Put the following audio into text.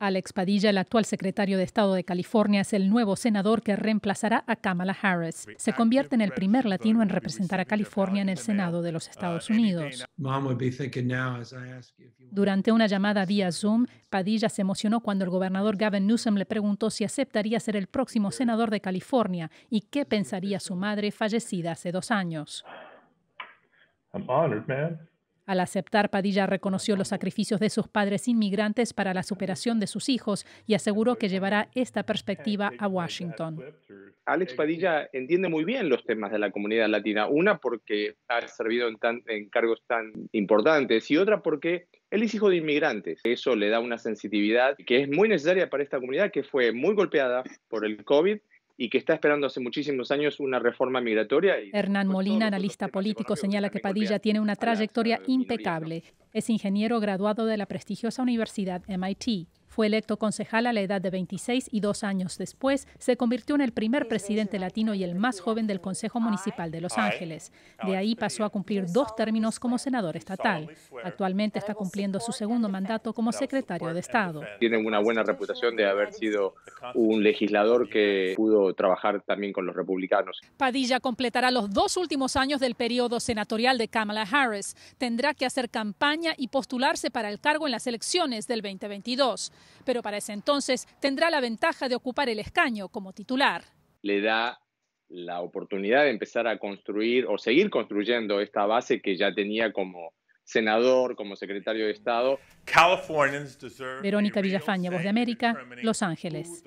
Alex Padilla, el actual secretario de Estado de California, es el nuevo senador que reemplazará a Kamala Harris. Se convierte en el primer latino en representar a California en el Senado de los uh, Estados Unidos. Durante una llamada vía Zoom, Padilla se emocionó cuando el gobernador Gavin Newsom le preguntó si aceptaría ser el próximo senador de California y qué pensaría su madre fallecida hace dos años. Al aceptar, Padilla reconoció los sacrificios de sus padres inmigrantes para la superación de sus hijos y aseguró que llevará esta perspectiva a Washington. Alex Padilla entiende muy bien los temas de la comunidad latina, una porque ha servido en, cargos tan importantes y otra porque él es hijo de inmigrantes. Eso le da una sensibilidad que es muy necesaria para esta comunidad que fue muy golpeada por el COVID y que está esperando hace muchísimos años una reforma migratoria. Hernán pues, Molina, analista político, señala que Padilla tiene una trayectoria impecable. Es ingeniero graduado de la prestigiosa Universidad MIT. Fue electo concejal a la edad de 26 y dos años después se convirtió en el primer presidente latino y el más joven del Consejo Municipal de Los Ángeles. De ahí pasó a cumplir dos términos como senador estatal. Actualmente está cumpliendo su segundo mandato como secretario de Estado. Tiene una buena reputación de haber sido un legislador que pudo trabajar también con los republicanos. Padilla completará los dos últimos años del periodo senatorial de Kamala Harris. Tendrá que hacer campaña y postularse para el cargo en las elecciones del 2022 pero para ese entonces tendrá la ventaja de ocupar el escaño como titular. Le da la oportunidad de empezar a construir o seguir construyendo esta base que ya tenía como senador, como secretario de Estado. Verónica Villafaña, Voz de América, Los Ángeles.